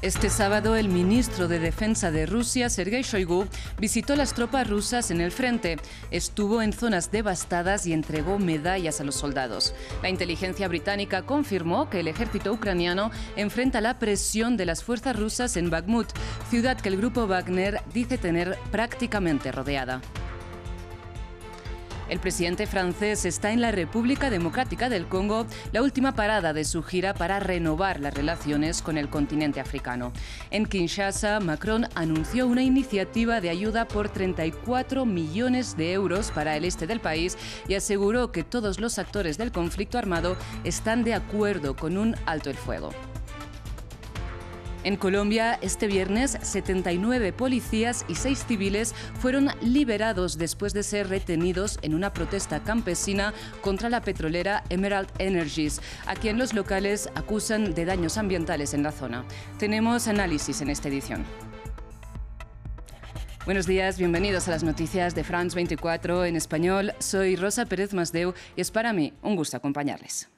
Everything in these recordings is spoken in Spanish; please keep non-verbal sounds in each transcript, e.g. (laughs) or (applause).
Este sábado, el ministro de Defensa de Rusia, Sergei Shoigu, visitó las tropas rusas en el frente, estuvo en zonas devastadas y entregó medallas a los soldados. La inteligencia británica confirmó que el ejército ucraniano enfrenta la presión de las fuerzas rusas en Bakhmut, ciudad que el grupo Wagner dice tener prácticamente rodeada. El presidente francés está en la República Democrática del Congo, la última parada de su gira para renovar las relaciones con el continente africano. En Kinshasa, Macron anunció una iniciativa de ayuda por 34 millones de euros para el este del país y aseguró que todos los actores del conflicto armado están de acuerdo con un alto el fuego. En Colombia, este viernes, 79 policías y 6 civiles fueron liberados después de ser retenidos en una protesta campesina contra la petrolera Emerald Energies, a quien los locales acusan de daños ambientales en la zona. Tenemos análisis en esta edición. Buenos días, bienvenidos a las noticias de France 24 en español. Soy Rosa Pérez Masdeu y es para mí un gusto acompañarles.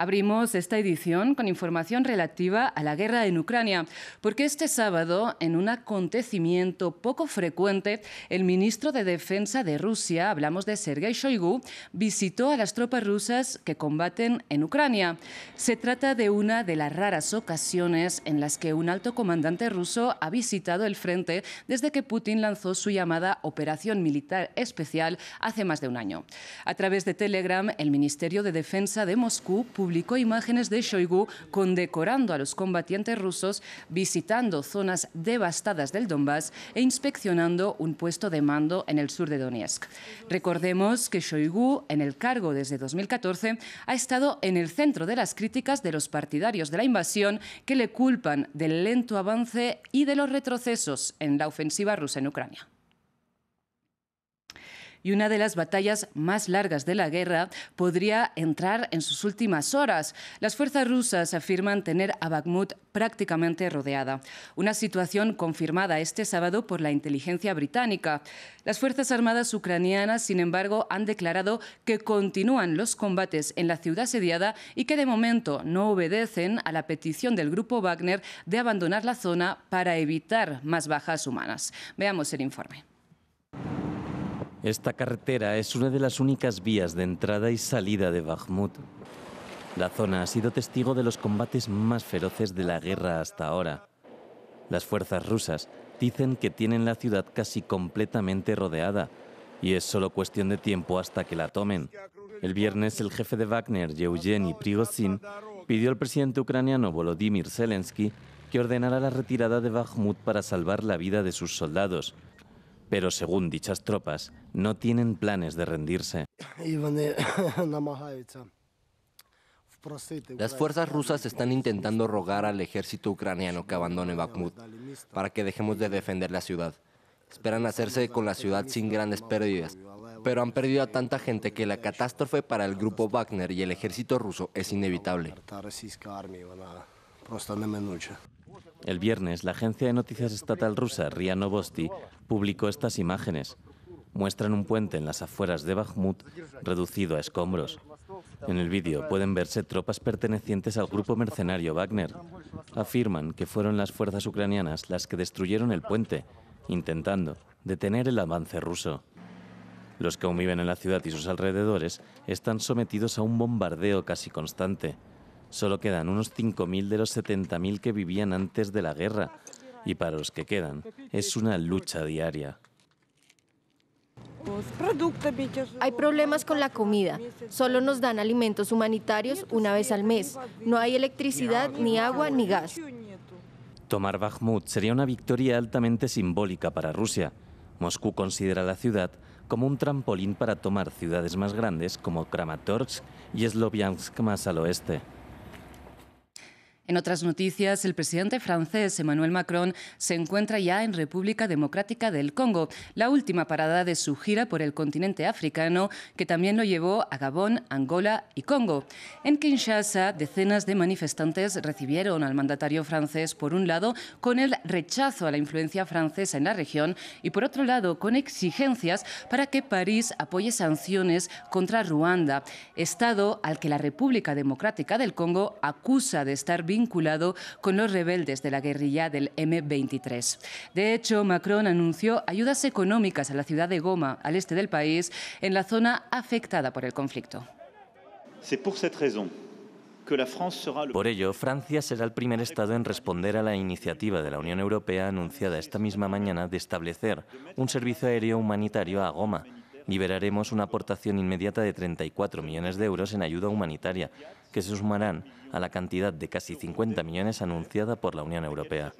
Abrimos esta edición con información relativa a la guerra en Ucrania, porque este sábado, en un acontecimiento poco frecuente, el ministro de Defensa de Rusia, hablamos de Sergei Shoigu, visitó a las tropas rusas que combaten en Ucrania. Se trata de una de las raras ocasiones en las que un alto comandante ruso ha visitado el frente desde que Putin lanzó su llamada Operación Militar Especial hace más de un año. A través de Telegram, el Ministerio de Defensa de Moscú publicó publicó imágenes de Shoigu condecorando a los combatientes rusos, visitando zonas devastadas del Donbass e inspeccionando un puesto de mando en el sur de Donetsk. Recordemos que Shoigu, en el cargo desde 2014, ha estado en el centro de las críticas de los partidarios de la invasión que le culpan del lento avance y de los retrocesos en la ofensiva rusa en Ucrania y una de las batallas más largas de la guerra podría entrar en sus últimas horas. Las fuerzas rusas afirman tener a Bakhmut prácticamente rodeada, una situación confirmada este sábado por la inteligencia británica. Las Fuerzas Armadas ucranianas, sin embargo, han declarado que continúan los combates en la ciudad sediada y que de momento no obedecen a la petición del grupo Wagner de abandonar la zona para evitar más bajas humanas. Veamos el informe. Esta carretera es una de las únicas vías de entrada y salida de Bakhmut. La zona ha sido testigo de los combates más feroces de la guerra hasta ahora. Las fuerzas rusas dicen que tienen la ciudad casi completamente rodeada y es solo cuestión de tiempo hasta que la tomen. El viernes el jefe de Wagner, Yevgeny Prigozhin, pidió al presidente ucraniano Volodymyr Zelensky que ordenara la retirada de Bakhmut para salvar la vida de sus soldados pero según dichas tropas, no tienen planes de rendirse. (laughs) Las fuerzas rusas están intentando rogar al ejército ucraniano que abandone Bakhmut para que dejemos de defender la ciudad. Esperan hacerse con la ciudad sin grandes pérdidas, pero han perdido a tanta gente que la catástrofe para el grupo Wagner y el ejército ruso es inevitable. El viernes, la agencia de noticias estatal rusa RIA Novosti publicó estas imágenes. Muestran un puente en las afueras de Bakhmut reducido a escombros. En el vídeo pueden verse tropas pertenecientes al grupo mercenario Wagner. Afirman que fueron las fuerzas ucranianas las que destruyeron el puente, intentando detener el avance ruso. Los que aún viven en la ciudad y sus alrededores están sometidos a un bombardeo casi constante. Solo quedan unos 5.000 de los 70.000 que vivían antes de la guerra y para los que quedan es una lucha diaria. Hay problemas con la comida. Solo nos dan alimentos humanitarios una vez al mes. No hay electricidad, ni agua, ni gas. Tomar Bakhmut sería una victoria altamente simbólica para Rusia. Moscú considera la ciudad como un trampolín para tomar ciudades más grandes como Kramatorsk y Sloviansk más al oeste. En otras noticias, el presidente francés Emmanuel Macron se encuentra ya en República Democrática del Congo, la última parada de su gira por el continente africano, que también lo llevó a Gabón, Angola y Congo. En Kinshasa, decenas de manifestantes recibieron al mandatario francés, por un lado, con el rechazo a la influencia francesa en la región y, por otro lado, con exigencias para que París apoye sanciones contra Ruanda, Estado al que la República Democrática del Congo acusa de estar vinculado con los rebeldes de la guerrilla del M23. De hecho, Macron anunció ayudas económicas a la ciudad de Goma, al este del país, en la zona afectada por el conflicto. Por ello, Francia será el primer Estado en responder a la iniciativa de la Unión Europea anunciada esta misma mañana de establecer un servicio aéreo humanitario a Goma liberaremos una aportación inmediata de 34 millones de euros en ayuda humanitaria, que se sumarán a la cantidad de casi 50 millones anunciada por la Unión Europea.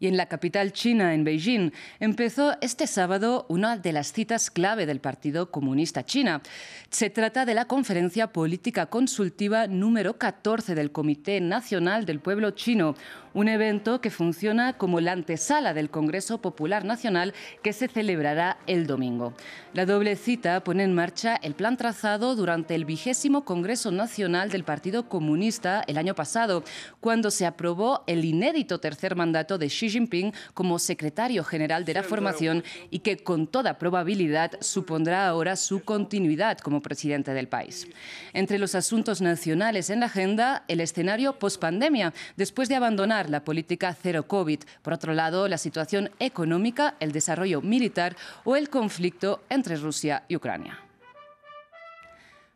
Y en la capital china, en Beijing, empezó este sábado una de las citas clave del Partido Comunista China. Se trata de la conferencia política consultiva número 14 del Comité Nacional del Pueblo Chino, un evento que funciona como la antesala del Congreso Popular Nacional que se celebrará el domingo. La doble cita pone en marcha el plan trazado durante el vigésimo Congreso Nacional del Partido Comunista el año pasado, cuando se aprobó el inédito tercer mandato de Xi Jinping como secretario general de la formación y que con toda probabilidad supondrá ahora su continuidad como presidente del país. Entre los asuntos nacionales en la agenda, el escenario pospandemia, después de abandonar la política cero COVID. Por otro lado, la situación económica, el desarrollo militar o el conflicto entre Rusia y Ucrania.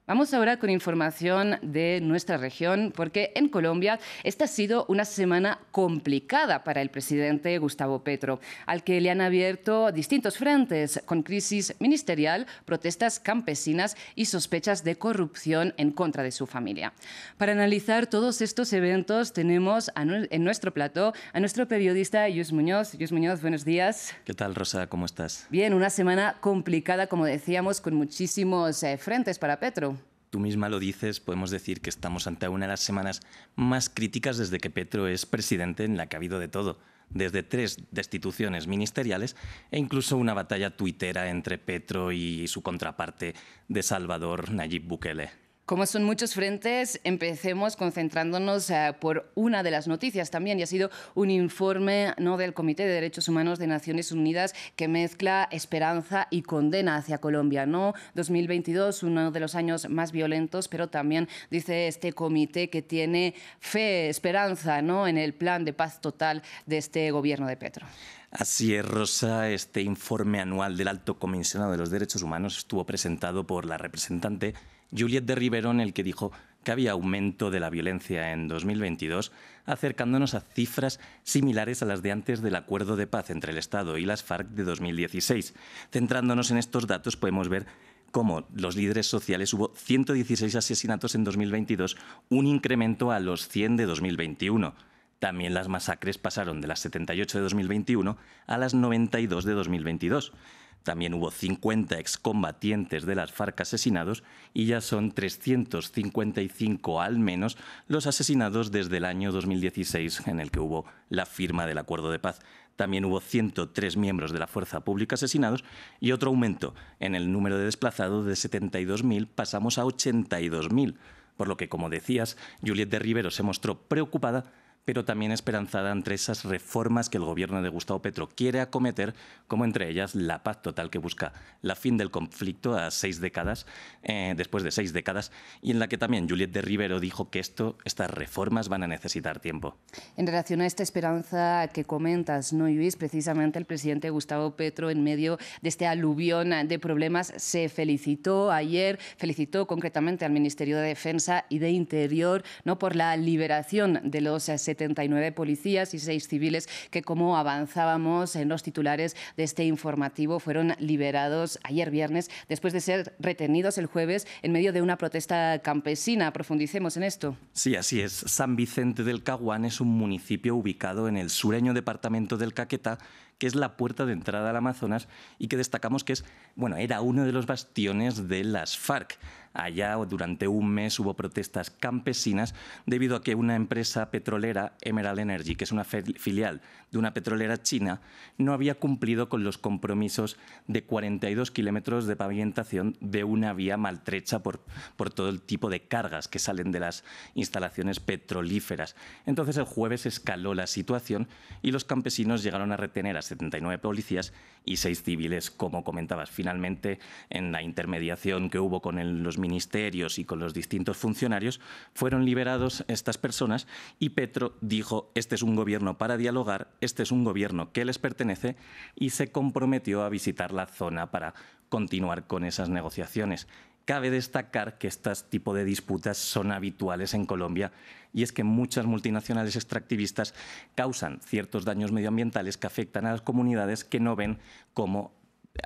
Vamos ahora con información de nuestra región, porque en Colombia esta ha sido una semana complicada para el presidente Gustavo Petro, al que le han abierto distintos frentes, con crisis ministerial, protestas campesinas y sospechas de corrupción en contra de su familia. Para analizar todos estos eventos tenemos en nuestro plató a nuestro periodista Yus Muñoz. Yus Muñoz, buenos días. ¿Qué tal, Rosa? ¿Cómo estás? Bien, una semana complicada, como decíamos, con muchísimos eh, frentes para Petro tú misma lo dices, podemos decir que estamos ante una de las semanas más críticas desde que Petro es presidente en la que ha habido de todo, desde tres destituciones ministeriales e incluso una batalla tuitera entre Petro y su contraparte de Salvador Nayib Bukele. Como son muchos frentes, empecemos concentrándonos eh, por una de las noticias también, y ha sido un informe ¿no? del Comité de Derechos Humanos de Naciones Unidas que mezcla esperanza y condena hacia Colombia. ¿no? 2022, uno de los años más violentos, pero también dice este comité que tiene fe, esperanza ¿no? en el plan de paz total de este gobierno de Petro. Así es, Rosa. Este informe anual del Alto Comisionado de los Derechos Humanos estuvo presentado por la representante Juliet de en el que dijo que había aumento de la violencia en 2022, acercándonos a cifras similares a las de antes del acuerdo de paz entre el Estado y las FARC de 2016. Centrándonos en estos datos podemos ver cómo los líderes sociales hubo 116 asesinatos en 2022, un incremento a los 100 de 2021. También las masacres pasaron de las 78 de 2021 a las 92 de 2022. También hubo 50 excombatientes de las FARC asesinados y ya son 355 al menos los asesinados desde el año 2016 en el que hubo la firma del acuerdo de paz. También hubo 103 miembros de la fuerza pública asesinados y otro aumento. En el número de desplazados de 72.000 pasamos a 82.000, por lo que, como decías, Juliette de Rivero se mostró preocupada pero también esperanzada entre esas reformas que el gobierno de Gustavo Petro quiere acometer, como entre ellas la paz total que busca la fin del conflicto a seis décadas, eh, después de seis décadas, y en la que también Juliet de Rivero dijo que esto, estas reformas van a necesitar tiempo. En relación a esta esperanza que comentas, ¿no, Luis? Precisamente el presidente Gustavo Petro, en medio de este aluvión de problemas, se felicitó ayer, felicitó concretamente al Ministerio de Defensa y de Interior ¿no? por la liberación de los 79 policías y 6 civiles que, como avanzábamos en los titulares de este informativo, fueron liberados ayer viernes después de ser retenidos el jueves en medio de una protesta campesina. Profundicemos en esto. Sí, así es. San Vicente del Caguán es un municipio ubicado en el sureño departamento del Caquetá que es la puerta de entrada al Amazonas y que destacamos que es, bueno, era uno de los bastiones de las FARC. Allá durante un mes hubo protestas campesinas debido a que una empresa petrolera, Emerald Energy, que es una filial de una petrolera china, no había cumplido con los compromisos de 42 kilómetros de pavimentación de una vía maltrecha por, por todo el tipo de cargas que salen de las instalaciones petrolíferas. Entonces el jueves escaló la situación y los campesinos llegaron a retener a 79 policías y 6 civiles, como comentabas. Finalmente, en la intermediación que hubo con los ministerios y con los distintos funcionarios, fueron liberados estas personas y Petro dijo, este es un gobierno para dialogar, este es un gobierno que les pertenece y se comprometió a visitar la zona para continuar con esas negociaciones. Cabe destacar que este tipo de disputas son habituales en Colombia y es que muchas multinacionales extractivistas causan ciertos daños medioambientales que afectan a las comunidades que no ven cómo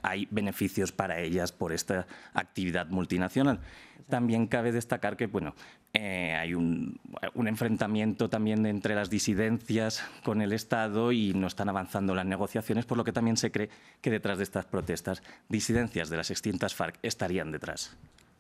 hay beneficios para ellas por esta actividad multinacional. También cabe destacar que bueno, eh, hay un, enfrentamiento también entre las disidencias con el Estado y no están avanzando las negociaciones, por lo que también se cree que detrás de estas protestas disidencias de las extintas FARC estarían detrás.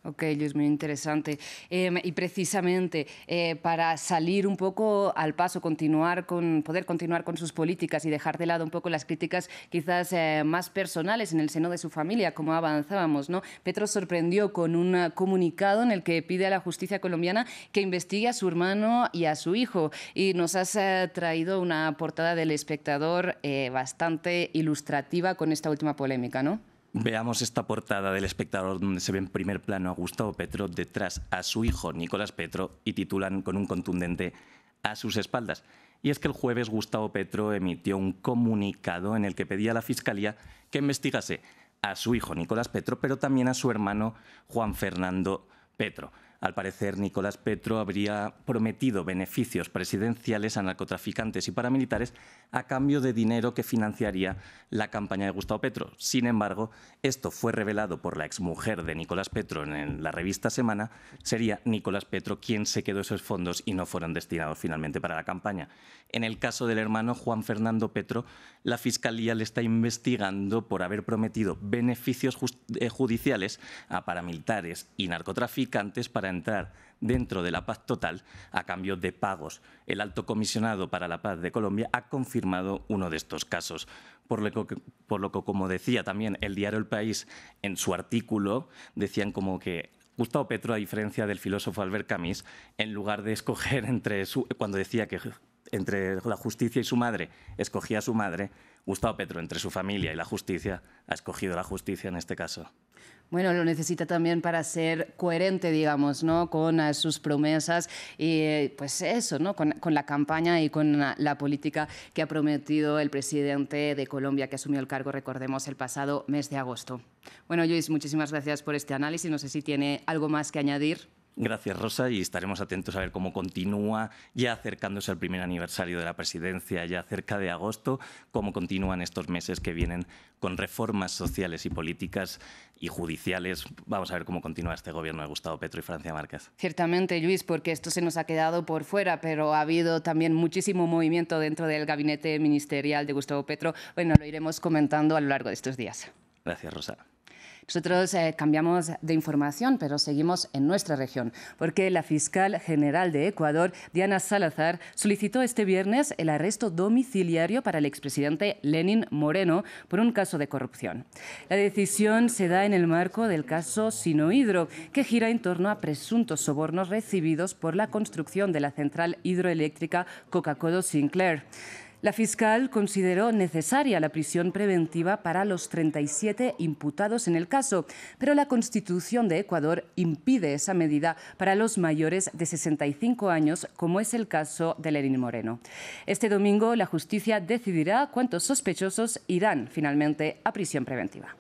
Ok, es muy interesante. Em, y precisamente eh, para salir un poco al paso, continuar con, poder continuar con sus políticas y dejar de lado un poco las críticas quizás eh, más personales en el seno de su familia, como avanzábamos, ¿no? Petro sorprendió con un comunicado en el que pide a la justicia colombiana que investigue a su hermano y a su hijo. Y nos has eh, traído una portada del espectador bastante ilustrativa con esta última polémica, ¿no? Veamos esta portada del espectador donde se ve en primer plano a Gustavo Petro detrás a su hijo Nicolás Petro y titulan con un contundente a sus espaldas. Y es que el jueves Gustavo Petro emitió un comunicado en el que pedía a la Fiscalía que investigase a su hijo Nicolás Petro, pero también a su hermano Juan Fernando Petro. Al parecer, Nicolás Petro habría prometido beneficios presidenciales a narcotraficantes y paramilitares a cambio de dinero que financiaría la campaña de Gustavo Petro. Sin embargo, esto fue revelado por la exmujer de Nicolás Petro en la revista Semana. Sería Nicolás Petro quien se quedó esos fondos y no fueron destinados finalmente para la campaña. En el caso del hermano Juan Fernando Petro, la Fiscalía le está investigando por haber prometido beneficios eh, judiciales a paramilitares y narcotraficantes para entrar dentro de la paz total a cambio de pagos. El alto comisionado para la paz de Colombia ha confirmado uno de estos casos. Por lo, que, por lo que, como decía también el diario El País en su artículo, decían como que Gustavo Petro, a diferencia del filósofo Albert Camus, en lugar de escoger (laughs) entre su, cuando decía que entre la justicia y su madre, escogía a su madre, Gustavo Petro entre su familia y la justicia, ha escogido la justicia en este caso bueno, lo necesita también para ser coherente, digamos, ¿no? Con ah, sus promesas y pues eso, ¿no? Con, la campaña y con la, política que ha prometido el presidente de Colombia que asumió el cargo, recordemos, el pasado mes de agosto. Bueno, Luis, muchísimas gracias por este análisis. No sé si tiene algo más que añadir. Gracias, Rosa, y estaremos atentos a ver cómo continúa, ya acercándose al primer aniversario de la presidencia, ya cerca de agosto, cómo continúan estos meses que vienen con reformas sociales y políticas y judiciales. Vamos a ver cómo continúa este gobierno de Gustavo Petro y Francia Márquez. Ciertamente, Luis, porque esto se nos ha quedado por fuera, pero ha habido también muchísimo movimiento dentro del gabinete ministerial de Gustavo Petro. Bueno, lo iremos comentando a lo largo de estos días. Gracias, Rosa. Nosotros eh, cambiamos de información, pero seguimos en nuestra región, porque la fiscal general de Ecuador, Diana Salazar, solicitó este viernes el arresto domiciliario para el expresidente Lenin Moreno por un caso de corrupción. La decisión se da en el marco del caso Sinohidro, que gira en torno a presuntos sobornos recibidos por la construcción de la central hidroeléctrica Coca-Cola Sinclair. La fiscal consideró necesaria la prisión preventiva para los 37 imputados en el caso, pero la Constitución de Ecuador impide esa medida para los mayores de 65 años, como es el caso de Lerín Moreno. Este domingo la justicia decidirá cuántos sospechosos irán finalmente a prisión preventiva.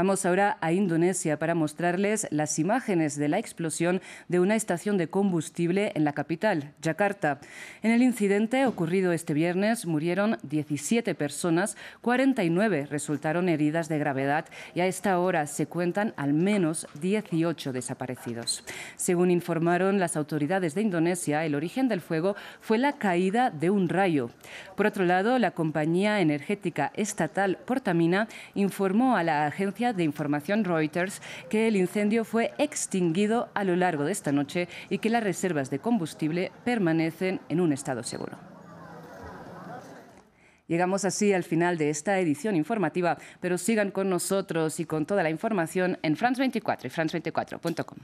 Vamos ahora a Indonesia para mostrarles las imágenes de la explosión de una estación de combustible en la capital, Yakarta. En el incidente ocurrido este viernes murieron 17 personas, 49 resultaron heridas de gravedad y a esta hora se cuentan al menos 18 desaparecidos. Según informaron las autoridades de Indonesia, el origen del fuego fue la caída de un rayo. Por otro lado, la compañía energética estatal Portamina informó a la agencia de información Reuters que el incendio fue extinguido a lo largo de esta noche y que las reservas de combustible permanecen en un estado seguro. Llegamos así al final de esta edición informativa, pero sigan con nosotros y con toda la información en France24 y france24.com.